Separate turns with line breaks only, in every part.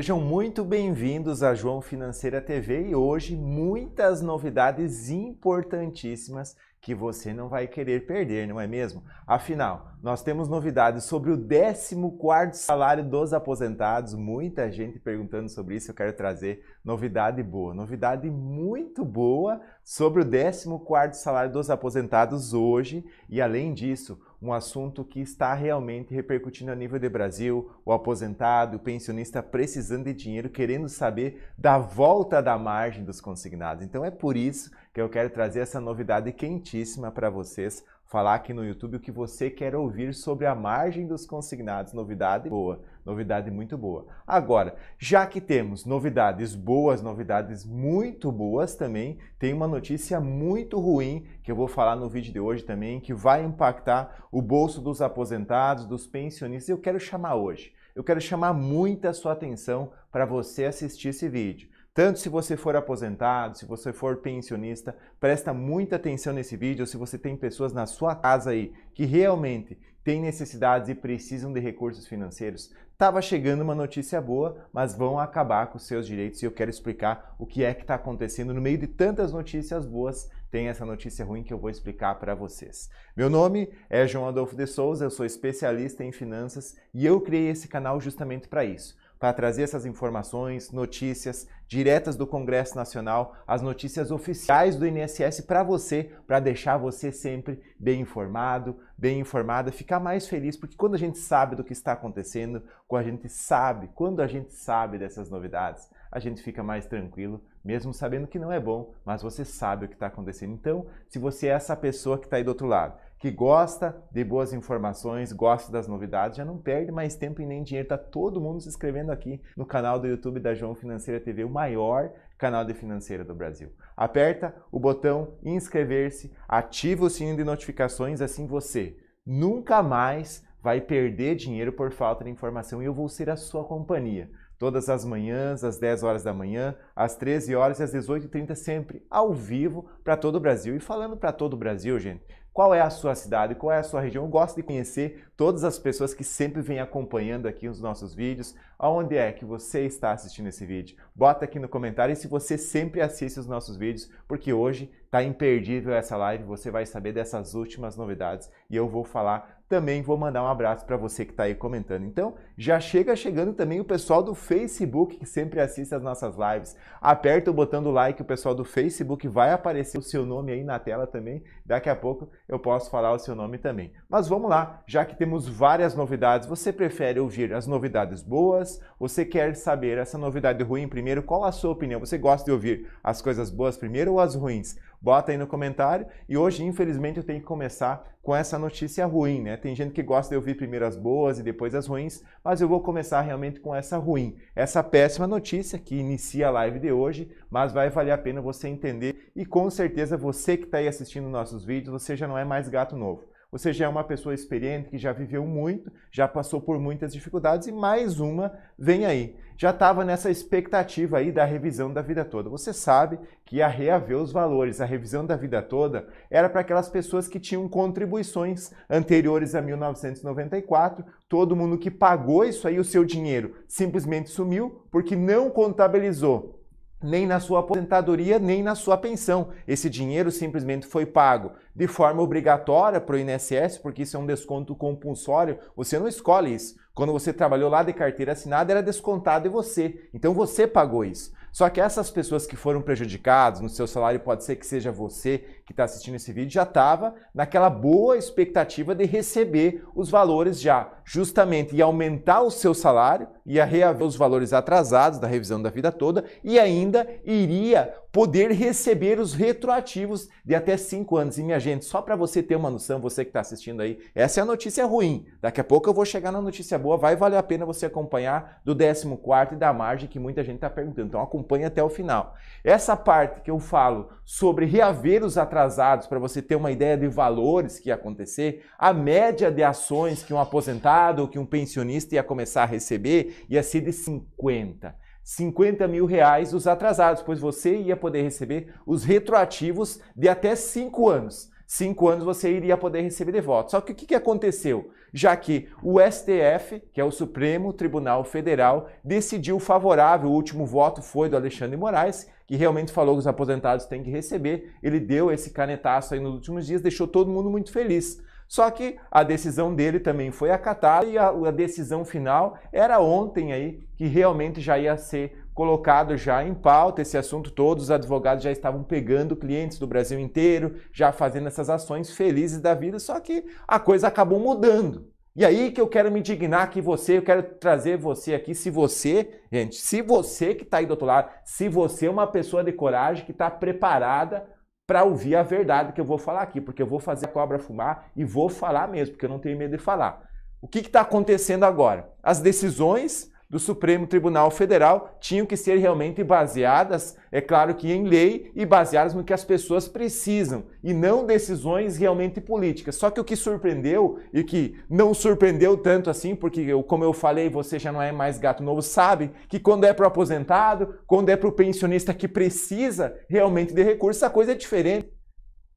Sejam muito bem-vindos a João Financeira TV e hoje muitas novidades importantíssimas que você não vai querer perder, não é mesmo? Afinal, nós temos novidades sobre o 14º salário dos aposentados, muita gente perguntando sobre isso, eu quero trazer novidade boa, novidade muito boa sobre o 14º salário dos aposentados hoje e além disso, um assunto que está realmente repercutindo a nível de Brasil, o aposentado, o pensionista precisando de dinheiro, querendo saber da volta da margem dos consignados. Então é por isso que eu quero trazer essa novidade quentíssima para vocês falar aqui no YouTube o que você quer ouvir sobre a margem dos consignados. Novidade boa, novidade muito boa. Agora, já que temos novidades boas, novidades muito boas também, tem uma notícia muito ruim que eu vou falar no vídeo de hoje também, que vai impactar o bolso dos aposentados, dos pensionistas. Eu quero chamar hoje. Eu quero chamar muita sua atenção para você assistir esse vídeo. Tanto se você for aposentado, se você for pensionista, presta muita atenção nesse vídeo. Se você tem pessoas na sua casa aí que realmente têm necessidades e precisam de recursos financeiros, estava chegando uma notícia boa, mas vão acabar com seus direitos e eu quero explicar o que é que está acontecendo no meio de tantas notícias boas. Tem essa notícia ruim que eu vou explicar para vocês. Meu nome é João Adolfo de Souza, eu sou especialista em finanças e eu criei esse canal justamente para isso para trazer essas informações, notícias diretas do Congresso Nacional, as notícias oficiais do INSS para você, para deixar você sempre bem informado, bem informada, ficar mais feliz, porque quando a gente sabe do que está acontecendo, quando a gente sabe, quando a gente sabe dessas novidades, a gente fica mais tranquilo, mesmo sabendo que não é bom, mas você sabe o que está acontecendo. Então, se você é essa pessoa que está aí do outro lado, que gosta de boas informações, gosta das novidades, já não perde mais tempo e nem dinheiro. Está todo mundo se inscrevendo aqui no canal do YouTube da João Financeira TV, o maior canal de financeira do Brasil. Aperta o botão inscrever-se, ativa o sininho de notificações, assim você nunca mais vai perder dinheiro por falta de informação e eu vou ser a sua companhia todas as manhãs, às 10 horas da manhã, às 13 horas e às 18h30, sempre ao vivo para todo o Brasil. E falando para todo o Brasil, gente, qual é a sua cidade, qual é a sua região? Eu gosto de conhecer todas as pessoas que sempre vêm acompanhando aqui os nossos vídeos, aonde é que você está assistindo esse vídeo. Bota aqui no comentário se você sempre assiste os nossos vídeos, porque hoje está imperdível essa live, você vai saber dessas últimas novidades e eu vou falar também vou mandar um abraço para você que está aí comentando. Então, já chega chegando também o pessoal do Facebook que sempre assiste as nossas lives. Aperta o botão do like, o pessoal do Facebook vai aparecer o seu nome aí na tela também. Daqui a pouco eu posso falar o seu nome também. Mas vamos lá, já que temos temos várias novidades. Você prefere ouvir as novidades boas? Você quer saber essa novidade ruim primeiro? Qual a sua opinião? Você gosta de ouvir as coisas boas primeiro ou as ruins? Bota aí no comentário. E hoje, infelizmente, eu tenho que começar com essa notícia ruim, né? Tem gente que gosta de ouvir primeiro as boas e depois as ruins, mas eu vou começar realmente com essa ruim, essa péssima notícia que inicia a live de hoje, mas vai valer a pena você entender e com certeza você que está aí assistindo nossos vídeos, você já não é mais gato novo. Você já é uma pessoa experiente que já viveu muito, já passou por muitas dificuldades e mais uma vem aí. Já estava nessa expectativa aí da revisão da vida toda. Você sabe que a reaver os valores. A revisão da vida toda era para aquelas pessoas que tinham contribuições anteriores a 1994. Todo mundo que pagou isso aí, o seu dinheiro simplesmente sumiu porque não contabilizou nem na sua aposentadoria, nem na sua pensão. Esse dinheiro simplesmente foi pago de forma obrigatória para o INSS, porque isso é um desconto compulsório, você não escolhe isso. Quando você trabalhou lá de carteira assinada, era descontado e você, então você pagou isso. Só que essas pessoas que foram prejudicadas no seu salário, pode ser que seja você que está assistindo esse vídeo já estava naquela boa expectativa de receber os valores já, justamente e aumentar o seu salário, ia reaver os valores atrasados da revisão da vida toda e ainda iria poder receber os retroativos de até cinco anos. E minha gente, só para você ter uma noção, você que está assistindo aí, essa é a notícia ruim. Daqui a pouco eu vou chegar na notícia boa, vai valer a pena você acompanhar do 14 e da margem que muita gente está perguntando. Então acompanhe até o final. Essa parte que eu falo sobre reaver os atrasados atrasados, para você ter uma ideia de valores que ia acontecer, a média de ações que um aposentado ou que um pensionista ia começar a receber ia ser de 50. 50 mil reais os atrasados, pois você ia poder receber os retroativos de até 5 anos cinco anos você iria poder receber de voto. Só que o que, que aconteceu? Já que o STF, que é o Supremo Tribunal Federal, decidiu favorável, o último voto foi do Alexandre Moraes, que realmente falou que os aposentados têm que receber, ele deu esse canetaço aí nos últimos dias, deixou todo mundo muito feliz. Só que a decisão dele também foi acatada e a, a, decisão final era ontem aí que realmente já ia ser colocado já em pauta esse assunto todos os advogados já estavam pegando clientes do Brasil inteiro, já fazendo essas ações felizes da vida, só que a coisa acabou mudando. E aí que eu quero me indignar que você, eu quero trazer você aqui, se você, gente, se você que está aí do outro lado, se você é uma pessoa de coragem que está preparada para ouvir a verdade que eu vou falar aqui, porque eu vou fazer a cobra fumar e vou falar mesmo, porque eu não tenho medo de falar. O que está acontecendo agora? As decisões, do Supremo Tribunal Federal tinham que ser realmente baseadas, é claro que em lei e baseadas no que as pessoas precisam e não decisões realmente políticas. Só que o que surpreendeu e que não surpreendeu tanto assim, porque eu, como eu falei, você já não é mais gato novo, sabe que quando é para o aposentado, quando é para o pensionista que precisa realmente de recursos, a coisa é diferente.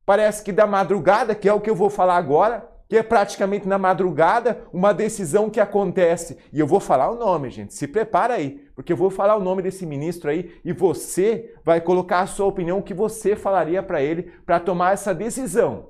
Parece que da madrugada, que é o que eu vou falar agora, que é praticamente na madrugada uma decisão que acontece. E eu vou falar o nome, gente. Se prepara aí, porque eu vou falar o nome desse ministro aí e você vai colocar a sua opinião, que você falaria para ele para tomar essa decisão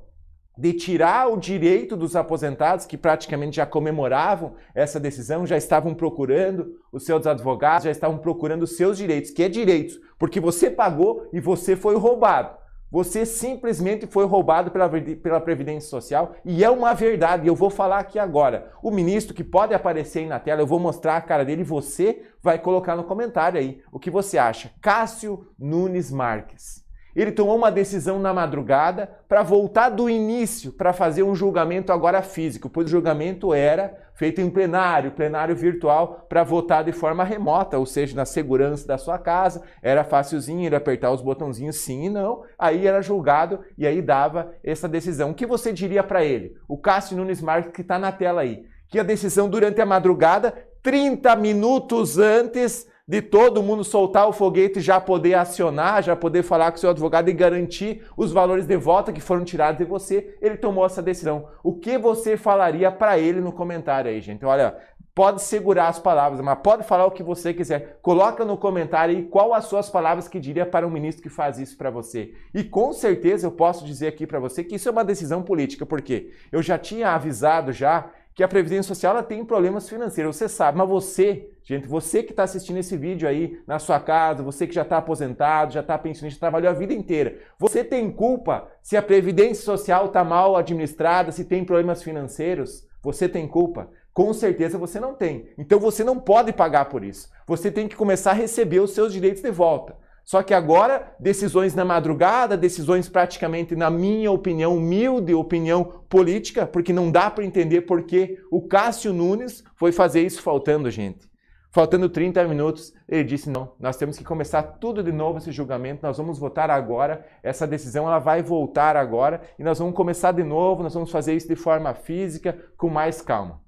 de tirar o direito dos aposentados que praticamente já comemoravam essa decisão, já estavam procurando os seus advogados, já estavam procurando os seus direitos, que é direitos, porque você pagou e você foi roubado. Você simplesmente foi roubado pela, pela Previdência Social e é uma verdade. Eu vou falar aqui agora. O ministro que pode aparecer aí na tela, eu vou mostrar a cara dele e você vai colocar no comentário aí o que você acha. Cássio Nunes Marques. Ele tomou uma decisão na madrugada para voltar do início para fazer um julgamento agora físico, pois o julgamento era feito em plenário, plenário virtual, para votar de forma remota, ou seja, na segurança da sua casa. Era facilzinho ele apertar os botãozinhos sim e não, aí era julgado e aí dava essa decisão. O que você diria para ele? O Cássio Nunes Marques, que está na tela aí, que a decisão durante a madrugada, 30 minutos antes de todo mundo soltar o foguete e já poder acionar, já poder falar com o seu advogado e garantir os valores de volta que foram tirados de você, ele tomou essa decisão. O que você falaria para ele no comentário aí, gente? Olha, pode segurar as palavras, mas pode falar o que você quiser. Coloca no comentário aí qual as suas palavras que diria para um ministro que faz isso para você. E com certeza eu posso dizer aqui para você que isso é uma decisão política, porque eu já tinha avisado já que a Previdência Social ela tem problemas financeiros, você sabe, mas você, gente, você que está assistindo esse vídeo aí na sua casa, você que já está aposentado, já está pensionista, trabalhou a vida inteira, você tem culpa se a Previdência Social está mal administrada, se tem problemas financeiros? Você tem culpa? Com certeza você não tem. Então você não pode pagar por isso. Você tem que começar a receber os seus direitos de volta. Só que agora, decisões na madrugada, decisões praticamente, na minha opinião, humilde opinião política, porque não dá para entender por que o Cássio Nunes foi fazer isso faltando, gente. Faltando 30 minutos, ele disse: não, nós temos que começar tudo de novo esse julgamento, nós vamos votar agora, essa decisão ela vai voltar agora e nós vamos começar de novo, nós vamos fazer isso de forma física, com mais calma.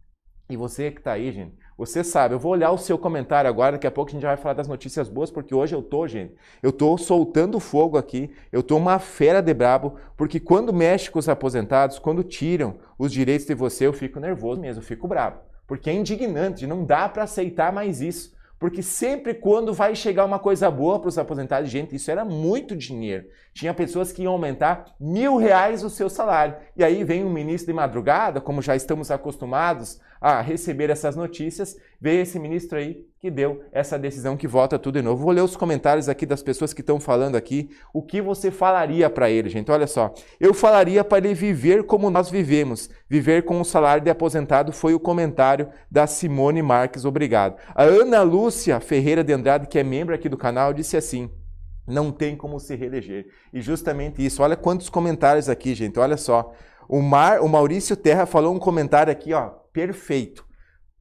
E você que está aí, gente, você sabe, eu vou olhar o seu comentário agora, daqui a pouco a gente vai falar das notícias boas, porque hoje eu tô, gente, eu tô soltando fogo aqui, eu tô uma fera de brabo, porque quando mexe com os aposentados, quando tiram os direitos de você, eu fico nervoso mesmo, eu fico brabo. Porque é indignante, não dá para aceitar mais isso. Porque sempre quando vai chegar uma coisa boa para os aposentados, gente, isso era muito dinheiro. Tinha pessoas que iam aumentar mil reais o seu salário. E aí vem o um ministro de madrugada, como já estamos acostumados a receber essas notícias, vê esse ministro aí que deu essa decisão que vota tudo de novo. Vou ler os comentários aqui das pessoas que estão falando aqui. O que você falaria para ele, gente? Olha só. Eu falaria para ele viver como nós vivemos. Viver com o salário de aposentado foi o comentário da Simone Marques. Obrigado. A Ana Lúcia Ferreira de Andrade, que é membro aqui do canal, disse assim não tem como se reeleger. E justamente isso. Olha quantos comentários aqui, gente. Olha só. O, Mar, o Maurício Terra falou um comentário aqui, ó, perfeito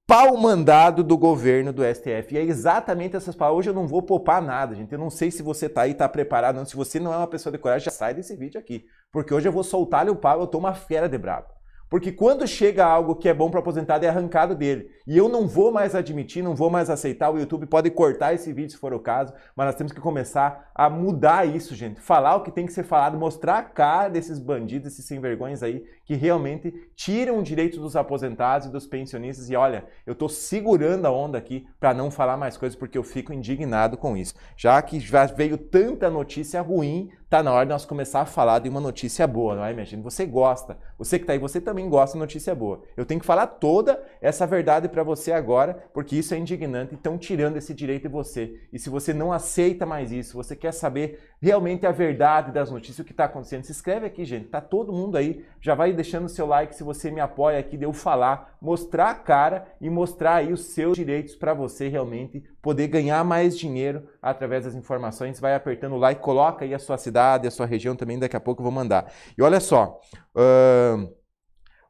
pau mandado do governo do STF. E é exatamente essas palavras. Hoje eu não vou poupar nada, gente. Eu não sei se você tá aí, tá preparado, não. Se você não é uma pessoa de coragem, já sai desse vídeo aqui. Porque hoje eu vou soltar-lhe o pau, eu tô uma fera de brabo. Porque quando chega algo que é bom para o aposentado, é arrancado dele. E eu não vou mais admitir, não vou mais aceitar. O YouTube pode cortar esse vídeo se for o caso, mas nós temos que começar a mudar isso, gente. Falar o que tem que ser falado, mostrar a cara desses bandidos, esses sem vergonhas aí, que realmente tiram o direito dos aposentados e dos pensionistas. E olha, eu estou segurando a onda aqui para não falar mais coisas, porque eu fico indignado com isso. Já que já veio tanta notícia ruim, tá na hora de nós começar a falar de uma notícia boa, não é, minha gente? Você gosta. Você que está aí, você também gosta de notícia é boa. Eu tenho que falar toda essa verdade para você agora, porque isso é indignante. Estão tirando esse direito de você. E se você não aceita mais isso, você quer saber realmente a verdade das notícias, o que está acontecendo, se inscreve aqui, gente. Tá todo mundo aí. Já vai deixando o seu like se você me apoia aqui, de eu falar, mostrar a cara e mostrar aí os seus direitos para você realmente poder ganhar mais dinheiro através das informações. Vai apertando o like, coloca aí a sua cidade, a sua região também. Daqui a pouco eu vou mandar. E olha só. Uh...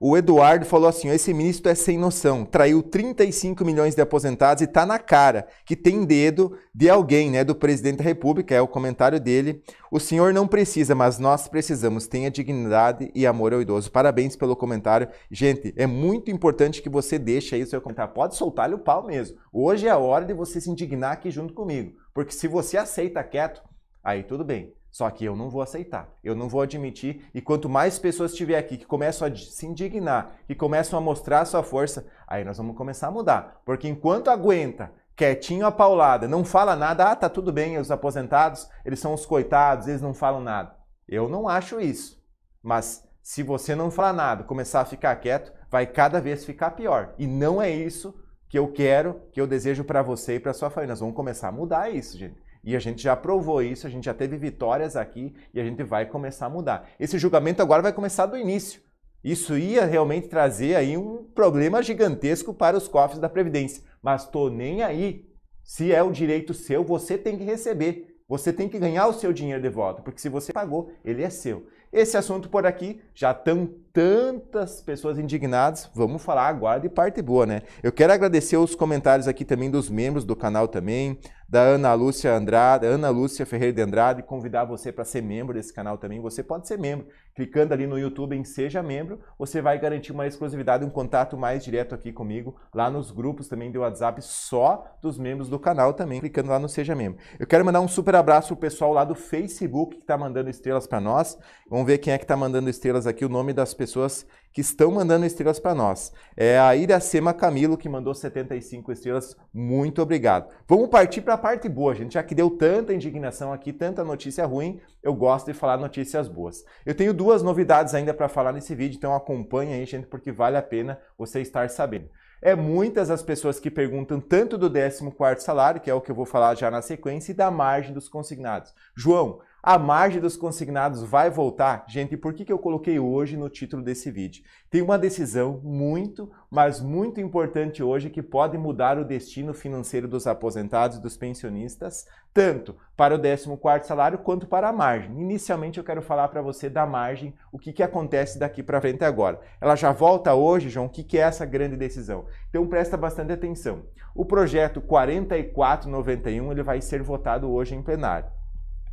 O Eduardo falou assim: esse ministro é sem noção, traiu 35 milhões de aposentados e está na cara que tem dedo de alguém, né? Do presidente da República, é o comentário dele. O senhor não precisa, mas nós precisamos. Tenha dignidade e amor ao idoso. Parabéns pelo comentário. Gente, é muito importante que você deixe aí o seu comentário. Pode soltar-lhe o pau mesmo. Hoje é a hora de você se indignar aqui junto comigo. Porque se você aceita quieto, aí tudo bem. Só que eu não vou aceitar, eu não vou admitir, e quanto mais pessoas tiver aqui que começam a se indignar, que começam a mostrar a sua força, aí nós vamos começar a mudar. Porque enquanto aguenta, quietinho a paulada, não fala nada, ah, tá tudo bem, os aposentados, eles são os coitados, eles não falam nada. Eu não acho isso. Mas se você não falar nada, começar a ficar quieto, vai cada vez ficar pior. E não é isso que eu quero, que eu desejo para você e para sua família. Nós vamos começar a mudar isso, gente. E a gente já provou isso, a gente já teve vitórias aqui e a gente vai começar a mudar. Esse julgamento agora vai começar do início. Isso ia realmente trazer aí um problema gigantesco para os cofres da Previdência. Mas tô nem aí. Se é o direito seu, você tem que receber. Você tem que ganhar o seu dinheiro de volta, porque se você pagou, ele é seu. Esse assunto por aqui já tão tantas pessoas indignadas, vamos falar agora de parte boa, né? Eu quero agradecer os comentários aqui também dos membros do canal também, da Ana Lúcia Andrade, Ana Lúcia Ferreira de Andrade, convidar você para ser membro desse canal também. Você pode ser membro, clicando ali no YouTube em seja membro, você vai garantir uma exclusividade, um contato mais direto aqui comigo, lá nos grupos também do WhatsApp só dos membros do canal também, clicando lá no seja membro. Eu quero mandar um super abraço pro pessoal lá do Facebook que está mandando estrelas para nós. Vamos ver quem é que está mandando estrelas aqui, o nome das pessoas pessoas que estão mandando estrelas para nós. É a Iracema Camilo que mandou 75 estrelas. Muito obrigado. Vamos partir para a parte boa, gente. Já que deu tanta indignação aqui, tanta notícia ruim, eu gosto de falar notícias boas. Eu tenho duas novidades ainda para falar nesse vídeo, então acompanha aí, gente, porque vale a pena você estar sabendo. É muitas as pessoas que perguntam tanto do 14 salário, que é o que eu vou falar já na sequência, e da margem dos consignados. João, a margem dos consignados vai voltar? Gente, por que, que eu coloquei hoje no título desse vídeo? Tem uma decisão muito, mas muito importante hoje que pode mudar o destino financeiro dos aposentados e dos pensionistas, tanto para o 14 salário quanto para a margem. Inicialmente eu quero falar para você da margem, o que, que acontece daqui para frente agora. Ela já volta hoje, João? O que, que é essa grande decisão? Então presta bastante atenção. O projeto 4491 ele vai ser votado hoje em plenário.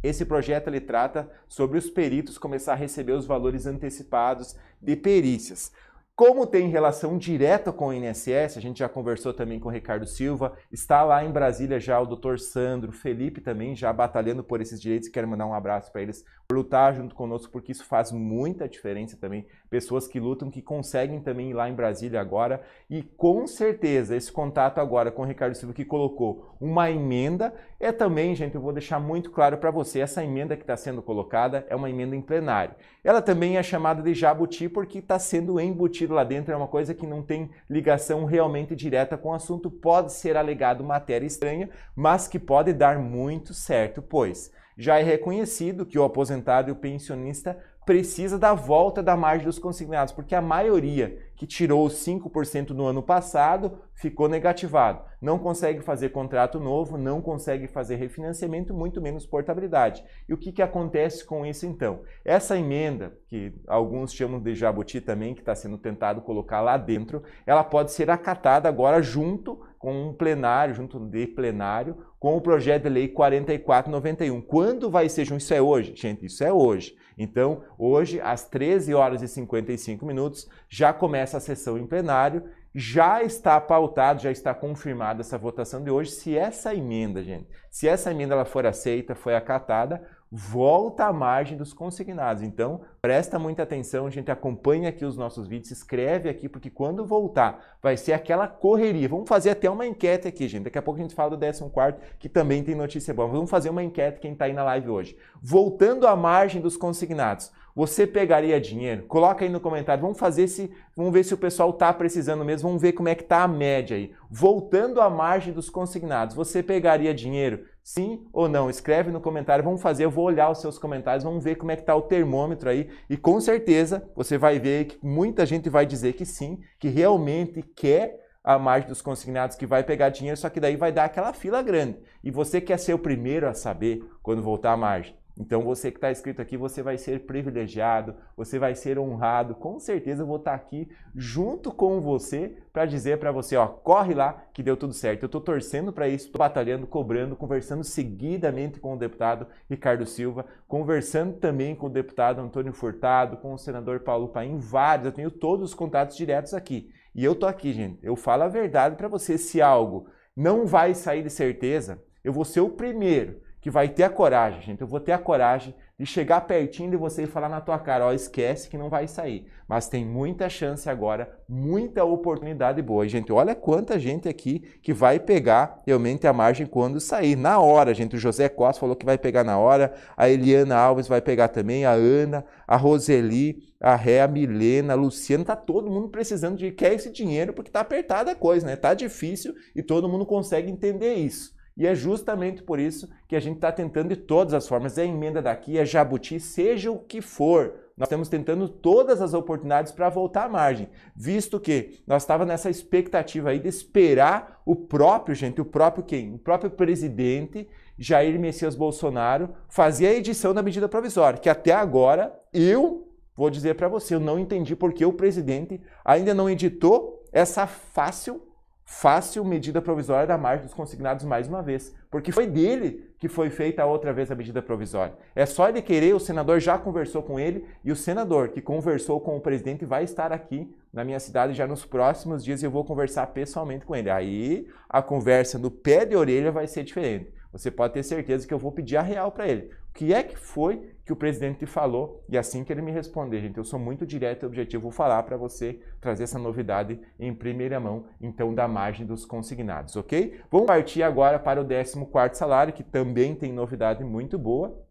Esse projeto ele trata sobre os peritos começar a receber os valores antecipados de perícias. Como tem relação direta com o INSS, a gente já conversou também com o Ricardo Silva, está lá em Brasília já o doutor Sandro, Felipe também já batalhando por esses direitos, quero mandar um abraço para eles, por lutar junto conosco, porque isso faz muita diferença também pessoas que lutam, que conseguem também ir lá em Brasília agora. E com certeza, esse contato agora com o Ricardo Silva, que colocou uma emenda, é também, gente, eu vou deixar muito claro para você: essa emenda que está sendo colocada é uma emenda em plenário. Ela também é chamada de jabuti porque está sendo embutido lá dentro, é uma coisa que não tem ligação realmente direta com o assunto. Pode ser alegado matéria estranha, mas que pode dar muito certo, pois já é reconhecido que o aposentado e o pensionista precisa da volta da margem dos consignados, porque a maioria que tirou 5% no ano passado ficou negativado. Não consegue fazer contrato novo, não consegue fazer refinanciamento, muito menos portabilidade. E o que, que acontece com isso então? Essa emenda, que alguns chamam de jabuti também, que está sendo tentado colocar lá dentro, ela pode ser acatada agora junto com um plenário, junto de plenário, com o projeto de lei 4491. Quando vai ser junto? Isso é hoje, gente, isso é hoje. Então, hoje, às 13 horas e 55 minutos, já começa a sessão em plenário já está pautado, já está confirmada essa votação de hoje. Se essa emenda, gente, se essa emenda ela for aceita, foi acatada, volta à margem dos consignados. Então, presta muita atenção, a gente acompanha aqui os nossos vídeos, escreve aqui, porque quando voltar, vai ser aquela correria. Vamos fazer até uma enquete aqui, gente. Daqui a pouco a gente fala do 14, que também tem notícia boa. Vamos fazer uma enquete, quem está aí na live hoje. Voltando à margem dos consignados, você pegaria dinheiro? Coloca aí no comentário. Vamos fazer se, vamos ver se o pessoal está precisando mesmo. Vamos ver como é que está a média aí. Voltando à margem dos consignados, você pegaria dinheiro? Sim ou não? Escreve no comentário, vamos fazer, eu vou olhar os seus comentários, vamos ver como é que está o termômetro aí e com certeza você vai ver que muita gente vai dizer que sim, que realmente quer a margem dos consignados que vai pegar dinheiro, só que daí vai dar aquela fila grande. E você quer ser o primeiro a saber quando voltar a margem. Então você que está escrito aqui, você vai ser privilegiado, você vai ser honrado. Com certeza eu vou estar tá aqui junto com você para dizer para você, ó, corre lá que deu tudo certo. Eu estou torcendo para isso, estou batalhando, cobrando, conversando seguidamente com o deputado Ricardo Silva, conversando também com o deputado Antônio Furtado, com o senador Paulo Paim, vários. Eu tenho todos os contatos diretos aqui. E eu estou aqui, gente. Eu falo a verdade para você. Se algo não vai sair de certeza, eu vou ser o primeiro que vai ter a coragem, gente. Eu vou ter a coragem de chegar pertinho de você e falar na tua cara, ó, esquece que não vai sair. Mas tem muita chance agora, muita oportunidade boa. E, gente, olha quanta gente aqui que vai pegar realmente a margem quando sair. Na hora, gente. O José Costa falou que vai pegar na hora, a Eliana Alves vai pegar também, a Ana, a Roseli, a Ré, a Milena, a Luciana, tá todo mundo precisando de quer esse dinheiro porque tá apertada a coisa, né? Tá difícil e todo mundo consegue entender isso. E é justamente por isso que a gente está tentando de todas as formas. É emenda daqui, é jabuti, seja o que for. Nós estamos tentando todas as oportunidades para voltar à margem, visto que nós estava nessa expectativa aí de esperar o próprio, gente, o próprio quem? O próprio presidente Jair Messias Bolsonaro fazer a edição da medida provisória, que até agora eu vou dizer para você, eu não entendi porque o presidente ainda não editou essa fácil fácil medida provisória da margem dos consignados mais uma vez, porque foi dele que foi feita outra vez a medida provisória. É só ele querer, o senador já conversou com ele e o senador que conversou com o presidente vai estar aqui na minha cidade já nos próximos dias e eu vou conversar pessoalmente com ele. Aí a conversa no pé de orelha vai ser diferente. Você pode ter certeza que eu vou pedir a real para ele que é que foi que o presidente falou? E assim que ele me responder, gente, eu sou muito direto e objetivo, vou falar para você, trazer essa novidade em primeira mão, então, da margem dos consignados, ok? Vamos partir agora para o 14 salário, que também tem novidade muito boa,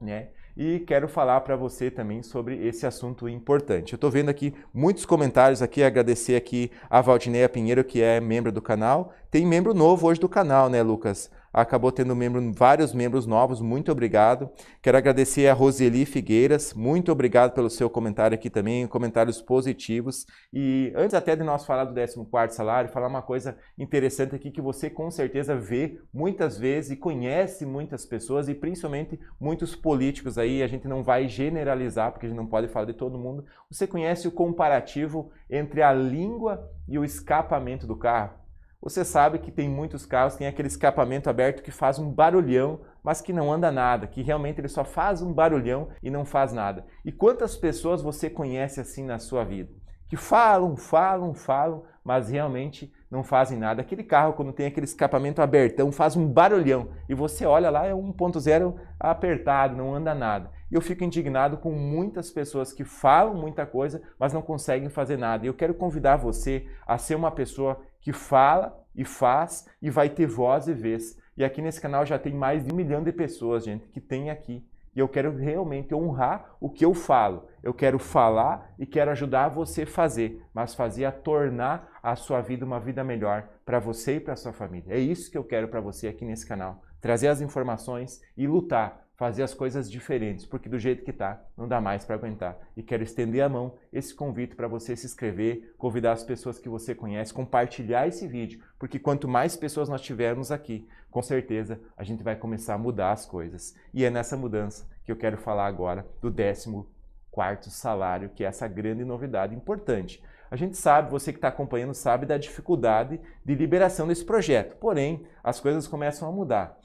né? E quero falar para você também sobre esse assunto importante. Eu estou vendo aqui muitos comentários aqui, agradecer aqui a Valdineia Pinheiro, que é membro do canal. Tem membro novo hoje do canal, né, Lucas? acabou tendo membro, vários membros novos, muito obrigado. Quero agradecer a Roseli Figueiras, muito obrigado pelo seu comentário aqui também, comentários positivos. E antes até de nós falar do 14 salário, falar uma coisa interessante aqui que você com certeza vê muitas vezes e conhece muitas pessoas e principalmente muitos políticos aí, a gente não vai generalizar porque a gente não pode falar de todo mundo. Você conhece o comparativo entre a língua e o escapamento do carro? Você sabe que tem muitos carros que tem aquele escapamento aberto que faz um barulhão, mas que não anda nada, que realmente ele só faz um barulhão e não faz nada. E quantas pessoas você conhece assim na sua vida? Que falam, falam, falam, mas realmente não fazem nada. Aquele carro, quando tem aquele escapamento abertão, faz um barulhão. E você olha lá, é 1.0 apertado, não anda nada. E eu fico indignado com muitas pessoas que falam muita coisa, mas não conseguem fazer nada. E eu quero convidar você a ser uma pessoa que fala e faz e vai ter voz e vez. E aqui nesse canal já tem mais de um milhão de pessoas, gente, que tem aqui. E eu quero realmente honrar o que eu falo. Eu quero falar e quero ajudar você a fazer, mas fazer a tornar a sua vida uma vida melhor para você e para sua família. É isso que eu quero para você aqui nesse canal. Trazer as informações e lutar fazer as coisas diferentes, porque do jeito que está não dá mais para aguentar. E quero estender a mão esse convite para você se inscrever, convidar as pessoas que você conhece, compartilhar esse vídeo, porque quanto mais pessoas nós tivermos aqui, com certeza a gente vai começar a mudar as coisas. E é nessa mudança que eu quero falar agora do 14 quarto salário, que é essa grande novidade importante. A gente sabe, você que está acompanhando sabe da dificuldade de liberação desse projeto. Porém, as coisas começam a mudar.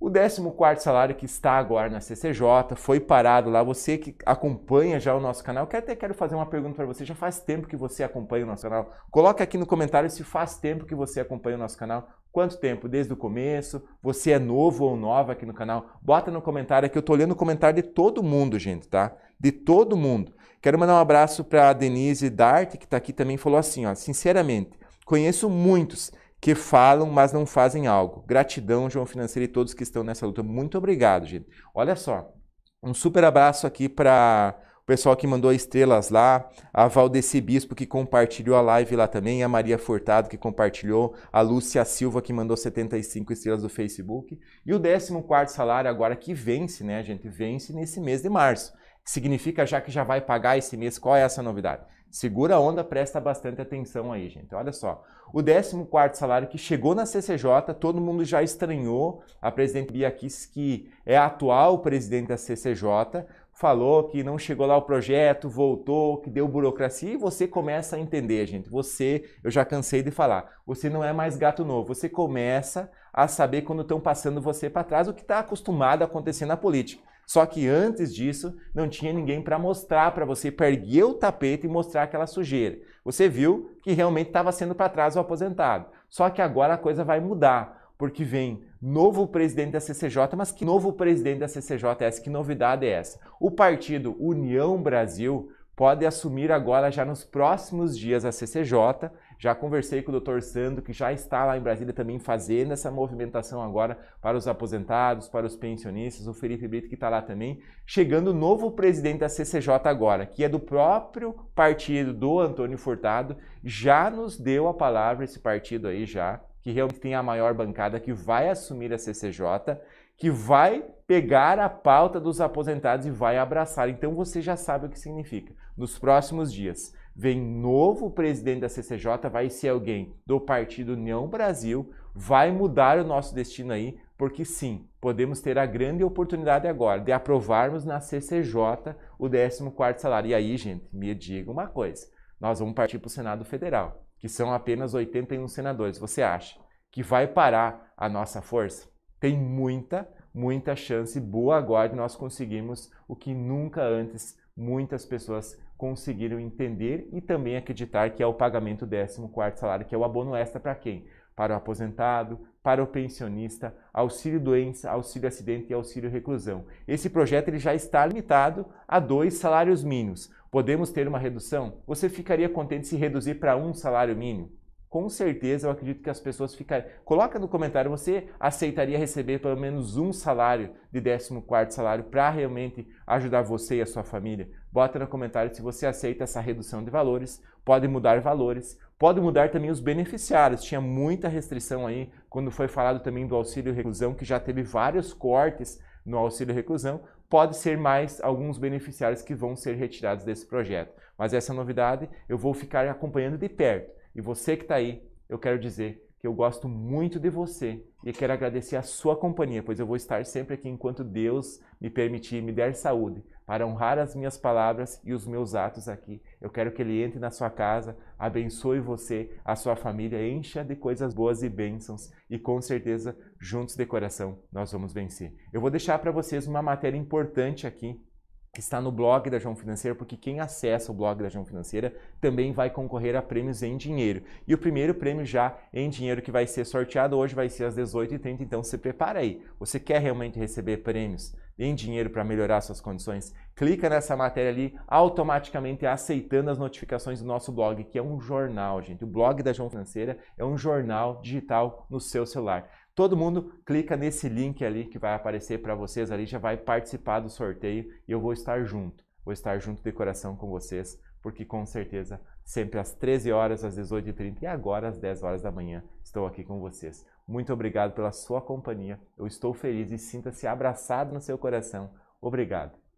O 14 salário que está agora na CCJ foi parado lá. Você que acompanha já o nosso canal, quero até quero fazer uma pergunta para você. Já faz tempo que você acompanha o nosso canal? Coloca aqui no comentário se faz tempo que você acompanha o nosso canal. Quanto tempo? Desde o começo? Você é novo ou nova aqui no canal? Bota no comentário aqui. É eu tô lendo o comentário de todo mundo, gente, tá? De todo mundo. Quero mandar um abraço para a Denise Dart, que está aqui também, falou assim, ó, sinceramente, conheço muitos que falam, mas não fazem algo. Gratidão, João Financeiro, e todos que estão nessa luta. Muito obrigado, gente. Olha só, um super abraço aqui para o pessoal que mandou estrelas lá, a Valdeci Bispo, que compartilhou a live lá também, a Maria Furtado, que compartilhou, a Lúcia Silva, que mandou 75 estrelas do Facebook. E o 14 salário agora que vence, né, gente? Vence nesse mês de março. Significa já que já vai pagar esse mês. Qual é essa novidade? Segura a onda, presta bastante atenção aí, gente. Olha só. O 14º salário que chegou na CCJ, todo mundo já estranhou. A presidente Bia que é a atual presidente da CCJ, falou que não chegou lá o projeto, voltou, que deu burocracia e você começa a entender, gente. Você, eu já cansei de falar, você não é mais gato novo. Você começa a saber quando estão passando você para trás o que está acostumado a acontecer na política. Só que antes disso, não tinha ninguém para mostrar para você, para erguer o tapete e mostrar aquela sujeira. Você viu que realmente estava sendo para trás o aposentado. Só que agora a coisa vai mudar, porque vem novo presidente da CCJ, mas que novo presidente da CCJ é essa? Que novidade é essa? O partido União Brasil pode assumir agora, já nos próximos dias, a CCJ já conversei com o Dr. Sandro, que já está lá em Brasília também fazendo essa movimentação agora para os aposentados, para os pensionistas, o Felipe Brito que está lá também. Chegando o novo presidente da CCJ agora, que é do próprio partido do Antônio Furtado, já nos deu a palavra esse partido aí já, que realmente tem a maior bancada, que vai assumir a CCJ, que vai pegar a pauta dos aposentados e vai abraçar. Então você já sabe o que significa. Nos próximos dias, vem novo presidente da CCJ, vai ser alguém do Partido União Brasil, vai mudar o nosso destino aí, porque sim, podemos ter a grande oportunidade agora de aprovarmos na CCJ o 14 salário. E aí, gente, me diga uma coisa, nós vamos partir para o Senado Federal, que são apenas 81 senadores. Você acha que vai parar a nossa força? Tem muita, muita chance boa agora de nós conseguirmos o que nunca antes muitas pessoas conseguiram entender e também acreditar que é o pagamento do 14º salário, que é o abono extra para quem? Para o aposentado, para o pensionista, auxílio doença, auxílio acidente e auxílio reclusão. Esse projeto ele já está limitado a dois salários mínimos. Podemos ter uma redução? Você ficaria contente se reduzir para um salário mínimo? com certeza eu acredito que as pessoas ficariam. Coloca no comentário, você aceitaria receber pelo menos um salário de 14 salário para realmente ajudar você e a sua família? Bota no comentário se você aceita essa redução de valores, pode mudar valores, pode mudar também os beneficiários. Tinha muita restrição aí quando foi falado também do auxílio reclusão, que já teve vários cortes no auxílio reclusão, pode ser mais alguns beneficiários que vão ser retirados desse projeto. Mas essa novidade eu vou ficar acompanhando de perto. E você que está aí, eu quero dizer que eu gosto muito de você e quero agradecer a sua companhia, pois eu vou estar sempre aqui enquanto Deus me permitir, me der saúde, para honrar as minhas palavras e os meus atos aqui. Eu quero que Ele entre na sua casa, abençoe você, a sua família, encha de coisas boas e bênçãos e com certeza, juntos de coração, nós vamos vencer. Eu vou deixar para vocês uma matéria importante aqui está no blog da João Financeira, porque quem acessa o blog da João Financeira também vai concorrer a prêmios em dinheiro. E o primeiro prêmio já em dinheiro que vai ser sorteado hoje vai ser às 18h30, então se prepara aí. Você quer realmente receber prêmios em dinheiro para melhorar suas condições? Clica nessa matéria ali, automaticamente aceitando as notificações do nosso blog, que é um jornal, gente. O blog da João Financeira é um jornal digital no seu celular. Todo mundo clica nesse link ali que vai aparecer para vocês ali, já vai participar do sorteio e eu vou estar junto. Vou estar junto de coração com vocês, porque com certeza sempre às 13 horas, às 18h30 e agora às 10 horas da manhã estou aqui com vocês. Muito obrigado pela sua companhia. Eu estou feliz e sinta-se abraçado no seu coração. Obrigado.